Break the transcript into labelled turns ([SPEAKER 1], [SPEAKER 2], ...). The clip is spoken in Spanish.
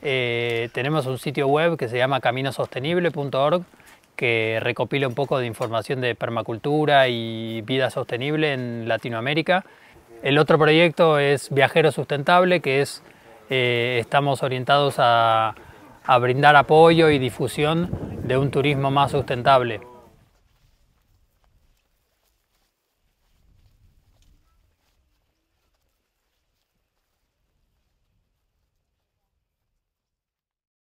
[SPEAKER 1] Eh, tenemos un sitio web que se llama caminosostenible.org que recopila un poco de información de permacultura y vida sostenible en Latinoamérica. El otro proyecto es Viajero Sustentable, que es eh, estamos orientados a brindar apoyo y difusión de un turismo más sustentable.